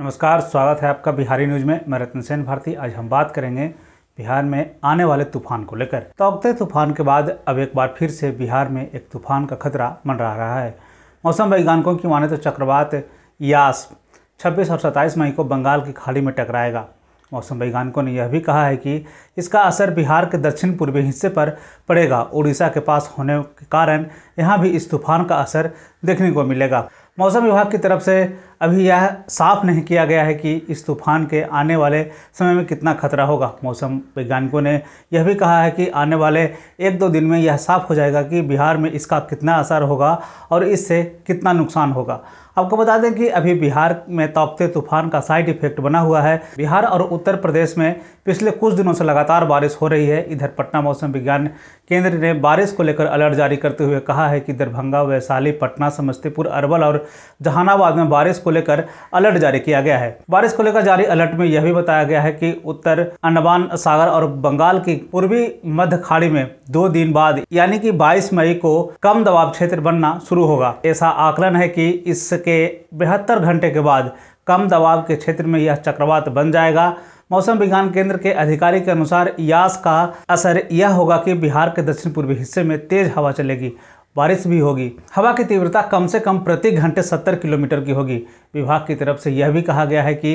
नमस्कार स्वागत है आपका बिहारी न्यूज में मैं रतन सेन भारती आज हम बात करेंगे बिहार में आने वाले तूफान को लेकर तोगते तूफान के बाद अब एक बार फिर से बिहार में एक तूफान का खतरा मंडरा रहा है मौसम वैज्ञानिकों की माने तो चक्रवात यास 26 और 27 मई को बंगाल की खाड़ी में टकराएगा मौसम वैज्ञानिकों ने यह भी कहा है कि इसका असर बिहार के दक्षिण पूर्वी हिस्से पर पड़ेगा उड़ीसा के पास होने के कारण यहाँ भी इस तूफान का असर देखने को मिलेगा मौसम विभाग की तरफ से अभी यह साफ नहीं किया गया है कि इस तूफान के आने वाले समय में कितना खतरा होगा मौसम वैज्ञानिकों ने यह भी कहा है कि आने वाले एक दो दिन में यह साफ हो जाएगा कि बिहार में इसका कितना असर होगा और इससे कितना नुकसान होगा आपको बता दें कि अभी बिहार में तोपते तूफान का साइड इफेक्ट बना हुआ है बिहार और उत्तर प्रदेश में पिछले कुछ दिनों से लगातार बारिश हो रही है इधर पटना मौसम विज्ञान केंद्र ने बारिश को लेकर अलर्ट जारी करते हुए कहा है कि दरभंगा वैशाली पटना समस्तीपुर अरवल और जहानाबाद में बारिश को लेकर अलर्ट जारी किया गया है बारिश को लेकर जारी अलर्ट में यह भी बताया गया है कि उत्तर अंडमान सागर और बंगाल की पूर्वी मध्य खाड़ी में दो दिन बाद यानी कि 22 मई को कम दबाव क्षेत्र बनना शुरू होगा ऐसा आकलन है कि इसके बेहतर घंटे के बाद कम दबाव के क्षेत्र में यह चक्रवात बन जाएगा मौसम विज्ञान केंद्र के अधिकारी के अनुसार यास का असर यह होगा कि बिहार के दक्षिण पूर्वी हिस्से में तेज हवा चलेगी बारिश भी होगी हवा की तीव्रता कम से कम प्रति घंटे 70 किलोमीटर की होगी विभाग की तरफ से यह भी कहा गया है कि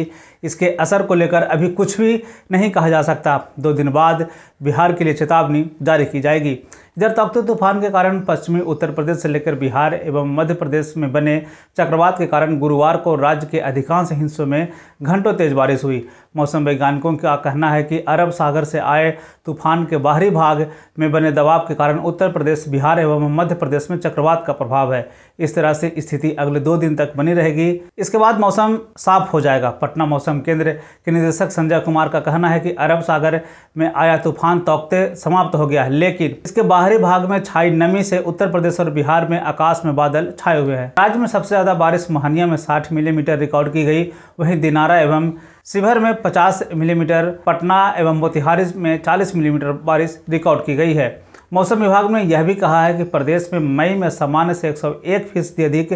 इसके असर को लेकर अभी कुछ भी नहीं कहा जा सकता दो दिन बाद बिहार के लिए चेतावनी जारी की जाएगी इधर तख्ते तूफान के कारण पश्चिमी उत्तर प्रदेश से लेकर बिहार एवं मध्य प्रदेश में बने चक्रवात के कारण गुरुवार को राज्य के अधिकांश हिस्सों में घंटों तेज बारिश हुई मौसम वैज्ञानिकों का कहना है कि अरब सागर से आए तूफान के बाहरी भाग में बने दबाव के कारण उत्तर प्रदेश बिहार एवं मध्य प्रदेश में चक्रवात का प्रभाव है इस तरह से स्थिति अगले दो दिन तक बनी रहेगी इसके बाद मौसम साफ हो जाएगा पटना मौसम केंद्र के निदेशक संजय कुमार का कहना है कि अरब सागर में आया तूफान तोकते समाप्त हो गया है लेकिन इसके बाद बाहरी भाग में छाई नमी से उत्तर प्रदेश और बिहार में आकाश में बादल छाए हुए हैं राज्य में सबसे ज़्यादा बारिश मोहनिया में 60 मिलीमीटर रिकॉर्ड की गई वहीं दिनारा एवं शिवहर में 50 मिलीमीटर पटना एवं मोतिहारी में 40 मिलीमीटर बारिश रिकॉर्ड की गई है मौसम विभाग ने यह भी कहा है कि प्रदेश में मई में सामान्य से 101 फीसदी अधिक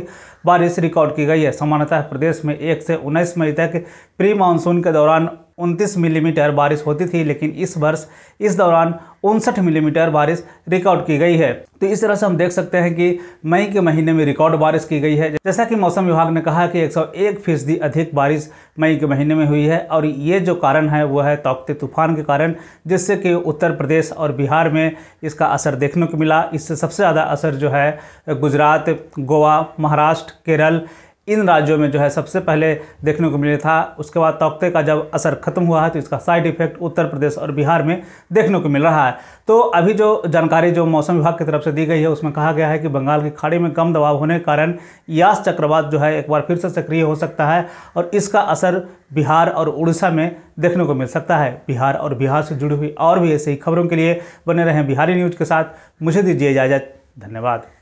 बारिश रिकॉर्ड की गई है सामान्यतः प्रदेश में 1 से 19 मई तक प्री मानसून के दौरान उनतीस मिलीमीटर बारिश होती थी लेकिन इस वर्ष इस दौरान उनसठ मिलीमीटर बारिश रिकॉर्ड की गई है तो इस तरह से हम देख सकते हैं कि मई के महीने में रिकॉर्ड बारिश की गई है जैसा कि मौसम विभाग ने कहा कि 101 फीसदी अधिक बारिश मई के महीने में हुई है और ये जो कारण है वो है तोकते तूफान के कारण जिससे कि उत्तर प्रदेश और बिहार में इसका असर देखने को मिला इससे सबसे ज़्यादा असर जो है गुजरात गोवा महाराष्ट्र केरल इन राज्यों में जो है सबसे पहले देखने को मिले था उसके बाद तोकते का जब असर ख़त्म हुआ है तो इसका साइड इफेक्ट उत्तर प्रदेश और बिहार में देखने को मिल रहा है तो अभी जो जानकारी जो मौसम विभाग की तरफ से दी गई है उसमें कहा गया है कि बंगाल की खाड़ी में कम दबाव होने के कारण यास चक्रवात जो है एक बार फिर से सक्रिय हो सकता है और इसका असर बिहार और उड़ीसा में देखने को मिल सकता है बिहार और बिहार से जुड़ी हुई और भी ऐसी खबरों के लिए बने रहें बिहारी न्यूज़ के साथ मुझे दीजिए इजाज़त धन्यवाद